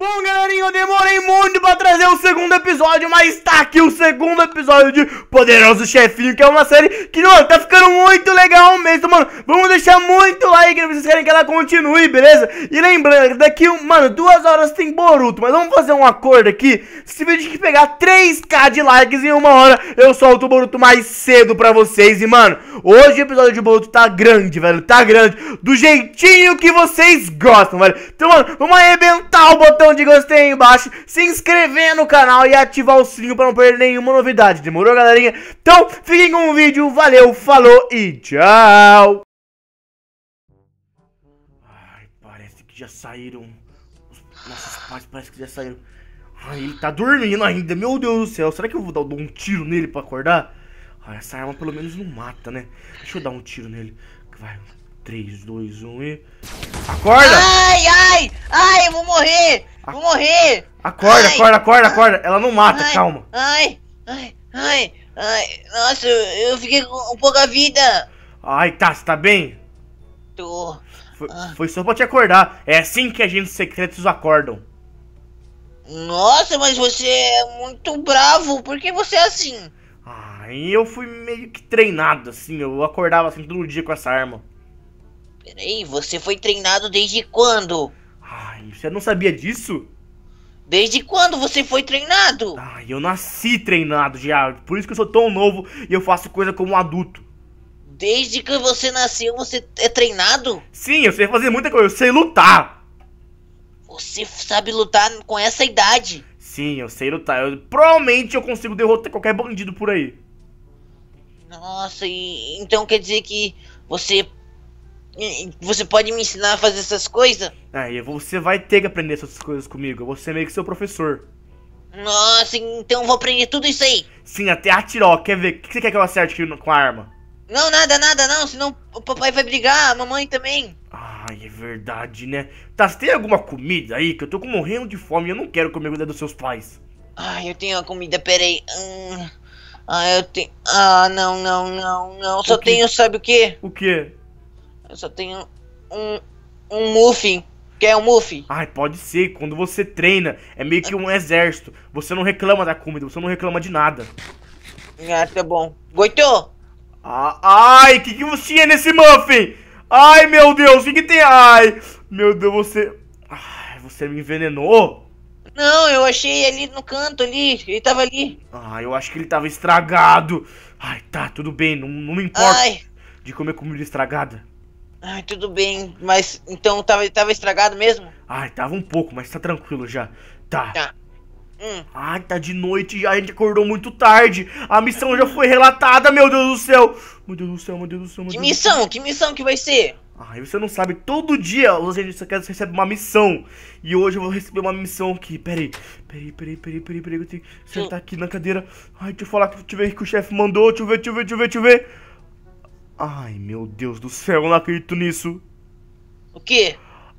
Bom, galerinha, eu demorei muito pra trazer o segundo episódio, mas tá aqui o segundo episódio de Poderoso Chefinho, que é uma série que, mano, tá ficando muito legal mesmo, mano. Vamos deixar muito like, vocês querem que ela continue, beleza? E lembrando, daqui, mano, duas horas tem Boruto, mas vamos fazer um acordo aqui. Se vídeo tem que pegar 3k de likes em uma hora, eu solto o Boruto mais cedo pra vocês. E, mano, hoje o episódio de Boruto tá grande, velho, tá grande. Do jeitinho que vocês gostam, velho. Então, mano, vamos arrebentar o botão botão de gostei aí embaixo, se inscrever no canal e ativar o sininho para não perder nenhuma novidade, demorou galerinha? Então, fiquem com o vídeo, valeu, falou e tchau! Ai, parece que já saíram, nossos pais parece que já saíram. Ai, ele tá dormindo ainda, meu Deus do céu, será que eu vou dar, um tiro nele para acordar? Ai, essa arma pelo menos não mata, né? Deixa eu dar um tiro nele, vai... 3, 2, 1 e. Acorda! Ai, ai! Ai, eu vou morrer! A... Vou morrer! Acorda, ai, acorda, acorda, acorda! Ela não mata, ai, calma! Ai, ai, ai, ai! Nossa, eu, fiquei com pouca vida! Ai, tá, você tá bem? Tô. Foi, ah. foi só pra te acordar. É assim que agentes secretos acordam. Nossa, mas você é muito bravo. Por que você é assim? eu fui meio que treinado, assim. Eu acordava assim todo dia com essa arma. Peraí, você foi treinado desde quando? Ai, você não sabia disso? Desde quando você foi treinado? Ai, eu nasci treinado, Gerard. Por isso que eu sou tão novo e eu faço coisa como um adulto. Desde que você nasceu, você é treinado? Sim, eu sei fazer muita coisa. Eu sei lutar. Você sabe lutar com essa idade? Sim, eu sei lutar. Eu, provavelmente eu consigo derrotar qualquer bandido por aí. Nossa, e, então quer dizer que você você pode me ensinar a fazer essas coisas? Aí, você vai ter que aprender essas coisas comigo. Você é meio que seu professor. Nossa, então vou aprender tudo isso aí. Sim, até atirou. Quer ver? O que você quer que eu acerte com a arma? Não, nada, nada, não. Senão o papai vai brigar, a mamãe também. Ai, é verdade, né? Tá, você tem alguma comida aí? Que eu tô morrendo de fome e eu não quero comer comida dos seus pais. Ai, eu tenho a comida, peraí. Hum, ah, eu tenho... Ah, não, não, não, não. Só tenho, sabe o quê? O quê? Eu só tenho um. Um muffin. Quer um muffin? Ai, pode ser. Quando você treina, é meio que um exército. Você não reclama da comida, você não reclama de nada. Ah, tá bom. Goitou? Ah, ai, o que, que você tinha nesse muffin? Ai, meu Deus, o que, que tem? Ai, meu Deus, você. Ai, você me envenenou? Não, eu achei ali no canto ali. Ele tava ali. Ah, eu acho que ele tava estragado. Ai, tá, tudo bem, não, não me importa Ai. de comer comida estragada. Ai, tudo bem, mas então tava, tava estragado mesmo? Ai, tava um pouco, mas tá tranquilo já. Tá. Tá. Hum. Ai, tá de noite já, a gente acordou muito tarde. A missão já foi relatada, meu Deus do céu. Meu Deus do céu, meu Deus do céu. Meu que Deus missão? Céu. Que missão que vai ser? Ai, você não sabe, todo dia os agentes secretos recebem uma missão. E hoje eu vou receber uma missão aqui. Peraí, peraí, peraí, peraí, peraí, peraí. Eu tenho que sentar hum. aqui na cadeira. Ai, deixa eu falar que eu ver que o chefe mandou. Deixa eu ver, deixa eu ver, deixa eu ver, deixa eu ver. Ai, meu Deus do céu, eu não acredito nisso. O quê?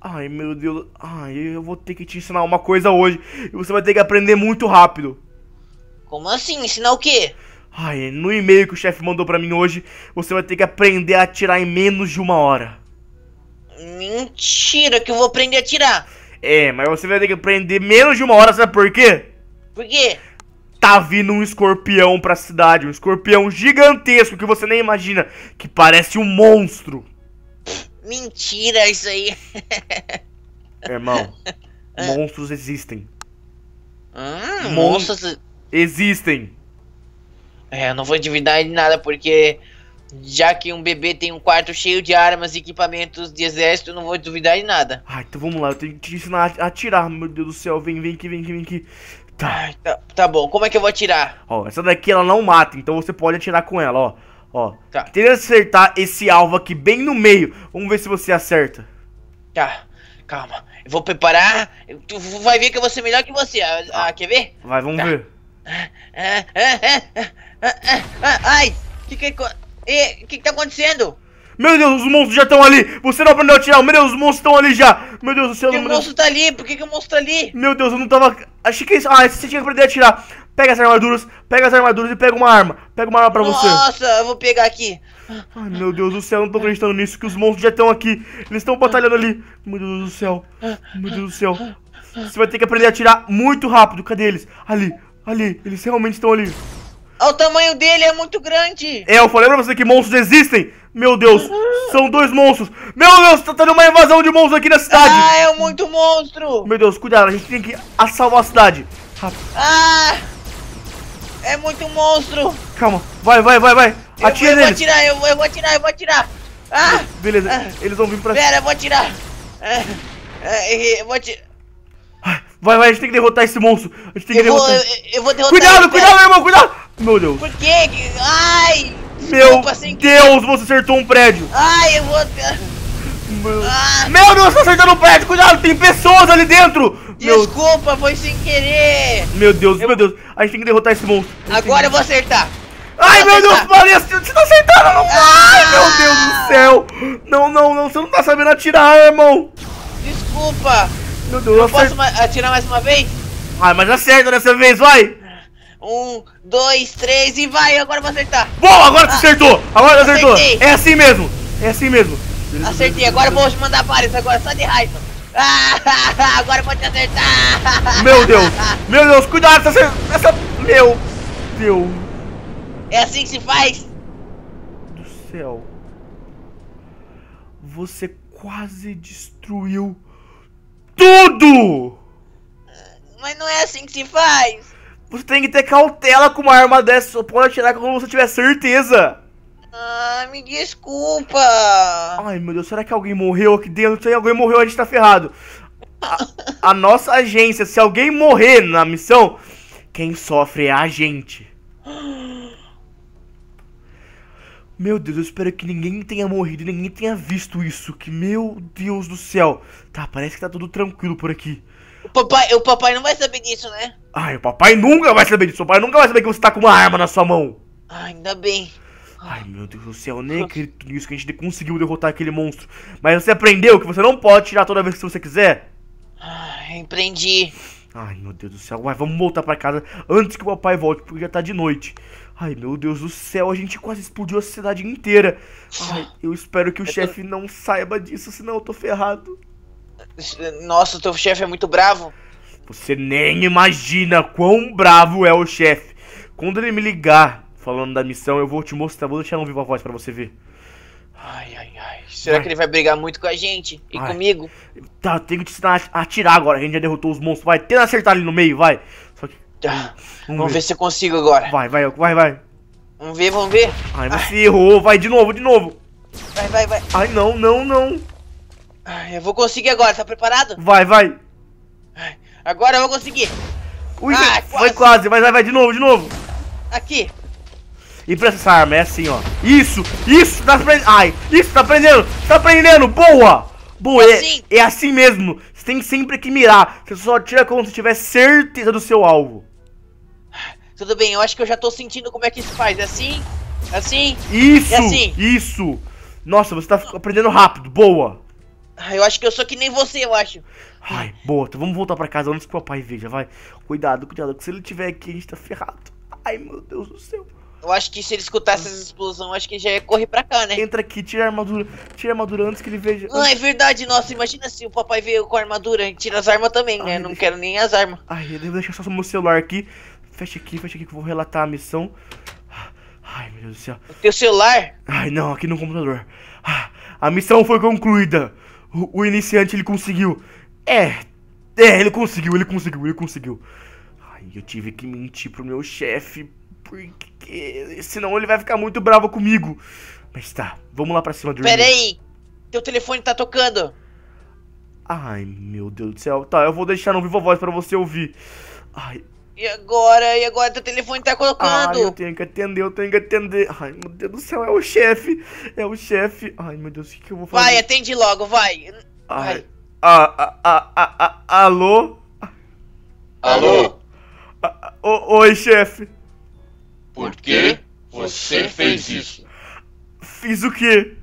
Ai, meu Deus. Ai, eu vou ter que te ensinar uma coisa hoje. E você vai ter que aprender muito rápido. Como assim? Ensinar o quê? Ai, no e-mail que o chefe mandou pra mim hoje, você vai ter que aprender a atirar em menos de uma hora. Mentira que eu vou aprender a atirar. É, mas você vai ter que aprender menos de uma hora, sabe por quê? Por quê? tá vindo um escorpião pra cidade. Um escorpião gigantesco que você nem imagina, que parece um monstro. Mentira isso aí. Irmão, monstros existem. Hum, Mon monstros existem. É, eu não vou endividar em nada porque já que um bebê tem um quarto cheio de armas e equipamentos de exército, eu não vou duvidar de nada. Ah, então vamos lá, eu tenho que te ensinar a atirar, meu Deus do céu. Vem, vem aqui, vem aqui, vem aqui. Tá. tá. tá. bom, como é que eu vou atirar? Ó, essa daqui ela não mata, então você pode atirar com ela, ó. Ó, tá. tenta acertar esse alvo aqui bem no meio. Vamos ver se você acerta. Tá, calma. Eu vou preparar. Tu vai ver que eu vou ser melhor que você. Ah, ah. ah quer ver? Vai, vamos tá. ver. Ah, ai, que que, que que tá acontecendo? Meu Deus, os monstros já estão ali. Você não aprendeu a atirar. Meu Deus, os monstros estão ali já. Meu Deus do céu. Não... O monstro tá ali. Por que, que o monstro tá ali? Meu Deus, eu não tava... Achei que... É ah, você tinha que aprender a atirar. Pega as armaduras. Pega as armaduras e pega uma arma. Pega uma arma pra Nossa, você. Nossa, eu vou pegar aqui. Ai, meu Deus do céu. Eu não tô acreditando nisso. Que os monstros já estão aqui. Eles estão batalhando ali. Meu Deus do céu. Meu Deus do céu. Você vai ter que aprender a atirar muito rápido. Cadê eles? Ali. Ali. Eles realmente estão ali. O tamanho dele é muito grande. É, eu falei pra você que monstros existem. Meu Deus, são dois monstros. Meu Deus, tá tendo uma invasão de monstros aqui na cidade. Ah, é muito monstro. Meu Deus, cuidado, a gente tem que salvar a cidade. Rápido. Ah, é muito monstro. Calma, vai, vai, vai, vai. Atira nele. eu vou atirar, eu, eu, vou atirar, eu vou atirar. Ah, Beleza, ah, eles vão vir pra cima. Pera, eu vou atirar. Ah, ah eu vou atirar. Vai, vai, a gente tem que derrotar esse monstro. A gente tem que eu derrotar. Vou, eu, eu vou derrotar. Cuidado, ele, cuidado, meu irmão, cuidado. Meu Deus. Por quê? Ai! Meu Deus, você acertou um prédio. Ai, eu vou... Meu, ah. Meu Deus, você acertou um prédio. Cuidado, tem pessoas ali dentro. Desculpa, foi sem querer. Meu Deus, eu... meu Deus. A gente tem que derrotar esse monstro. Agora eu vou acertar. Ai, meu Deus, Maria, assim, você tá acertando, não Ai, Meu ah. Deus do céu! Não, não, não, você não tá sabendo atirar, irmão! Desculpa! Meu Deus, eu acert... posso atirar mais uma vez? Ai, mas acerta dessa vez, vai! Um, dois, três e vai! Agora vou acertar! Boa! Agora você ah, acertou! Agora acertou! Acertei. É assim mesmo! É assim mesmo! Acertei! Agora vou mandar vários agora, só de raiva! Ah, agora pode acertar! Meu Deus! Meu Deus! Cuidado! Essa... essa... Meu Deus! É assim que se faz? Do céu! Você quase destruiu tudo! Mas não é assim que se faz! Você tem que ter cautela com uma arma dessa, só pode atirar quando você tiver certeza. Ah, me desculpa. Ai, meu Deus, será que alguém morreu aqui dentro? Se alguém morreu, a gente tá ferrado. A, a nossa agência, se alguém morrer na missão, quem sofre é a gente. Meu Deus, eu espero que ninguém tenha morrido, ninguém tenha visto isso. Que meu Deus do céu. Tá, parece que tá tudo tranquilo por aqui. O papai, o papai não vai saber disso, né? Ai, o papai nunca vai saber disso. O papai nunca vai saber que você tá com uma arma na sua mão. Ai, ah, ainda bem. Ai, meu Deus do céu, eu nem acredito nisso que a gente conseguiu derrotar aquele monstro. Mas você aprendeu que você não pode tirar toda vez que você quiser? Ai, ah, aprendi. Ai, meu Deus do céu. Vai, vamos voltar pra casa antes que o papai volte, porque já tá de noite. Ai, meu Deus do céu, a gente quase explodiu a cidade inteira. Ah. Ai, eu espero que o chefe não saiba disso, senão eu tô ferrado. Nossa, o teu chefe é muito bravo. Você nem imagina quão bravo é o chefe. Quando ele me ligar falando da missão, eu vou te mostrar, vou deixar um vivo a voz para você ver. Ai, ai, ai. Será ai. que ele vai brigar muito com a gente e ai. comigo? Tá, eu tenho que te ensinar a atirar agora. A gente já derrotou os monstros. Vai, tenta acertar ali no meio, vai. Só que. Tá. Hum, vamos, vamos ver. ver. se eu consigo agora. Vai, vai, vai, vai. Vamos ver, vamos ver. Ai, você ai. errou. Vai de novo, de novo. Vai, vai, vai. Ai, não, não, não. Ai, eu vou conseguir agora, tá preparado? Vai, vai. Ai, agora eu vou conseguir. Ui, Ai, ah, foi quase, mas vai, vai de novo, de novo. Aqui. E pra essa arma, é assim, ó. Isso, isso, tá prendendo. Ai, isso, tá prendendo, tá prendendo, boa. Boa, é, assim. é, assim mesmo. Você tem sempre que mirar. Você só tira quando você tiver certeza do seu alvo. Tudo bem, eu acho que eu já tô sentindo como é que isso faz. É assim, é assim, isso, é assim. isso. Nossa, você tá aprendendo rápido, boa. Ah, eu acho que eu sou que nem você, eu acho. Ai, boa, então vamos voltar pra casa antes que o papai veja, vai. Cuidado, cuidado, que se ele tiver aqui a gente tá ferrado. Ai, meu Deus do céu. Eu acho que se ele escutasse essa explosão, acho que já ia correr pra cá, né? Entra aqui, tira a armadura, tira a armadura antes que ele veja. Não ah, é verdade, nossa, imagina se o papai veio com a armadura, a tira as armas também, né? Não quero nem as armas. Ai, eu devo deixar só o meu celular aqui. Fecha aqui, fecha aqui que eu vou relatar a missão. Ai, meu Deus do céu. O teu celular? Ai, não, aqui no computador. Ah, a missão foi concluída. O, iniciante ele conseguiu. É, é, ele conseguiu, ele conseguiu, ele conseguiu. Ai, eu tive que mentir pro meu chefe, porque senão ele vai ficar muito bravo comigo. Mas tá, vamos lá pra cima do Pera aí, teu telefone tá tocando. Ai, meu Deus do céu. Tá, eu vou deixar no vivo a voz pra você ouvir. Ai, e agora? E agora teu telefone tá colocando? Ah, eu tenho que atender, eu tenho que atender. Ai, meu Deus do céu, é o chefe. É o chefe. Ai, meu Deus, o que, que eu vou fazer? Vai, atende logo, vai. Ai. A, a, a, a, a, alô? Alô? o, oi, chefe. Por que você fez isso? Fiz o quê?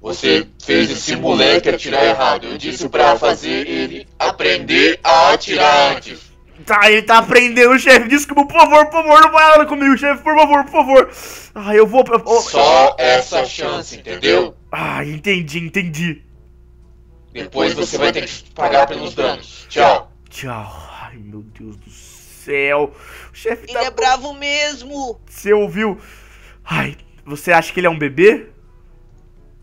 Você fez esse moleque atirar errado. Eu disse para fazer ele aprender a atirar antes. Tá, ele tá aprendendo, chefe. Desculpa, por favor, por favor, não vai lá comigo, chefe. Por favor, por favor. Ah, eu vou. Eu... Só ah, essa chance, entendeu? Ah, entendi, entendi. Depois você vai ter que pagar pelos danos. Tchau. Tchau. Ai, meu Deus do céu. O chefe tá. Ele é bravo mesmo. Você ouviu? Ai, você acha que ele é um bebê?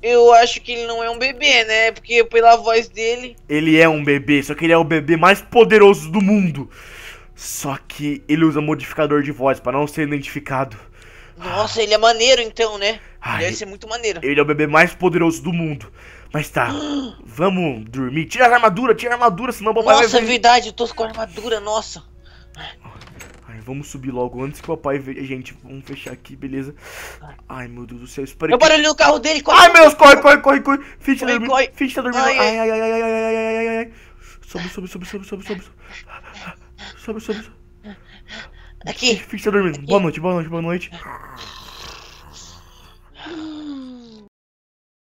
Eu acho que ele não é um bebê, né? Porque pela voz dele. Ele é um bebê, só que ele é o bebê mais poderoso do mundo. Só que ele usa modificador de voz para não ser identificado. Nossa, ele é maneiro então, né? Ai, Deve ser muito maneiro. Ele é o bebê mais poderoso do mundo. Mas tá, vamos dormir. Tira a armadura, tira a armadura, senão o papai nossa, vai... Nossa, é verdade, eu tô com a armadura, nossa vamos subir logo antes que o papai veja. a Gente, vamos fechar aqui, beleza? Ai, meu Deus do céu, espera É o barulho no carro dele, corre! Ai, meu corre, corre, corre, corre! Finch tá, tá dormindo, Finch tá dormindo. Ai, ai, ai, ai, ai, ai, ai, ai, ai, ai. Sobe, sobe, sobe, sobe, sobe, sobe. Sobe, sobe, sobe. Aqui. Finch tá dormindo. Boa noite, boa noite, boa noite.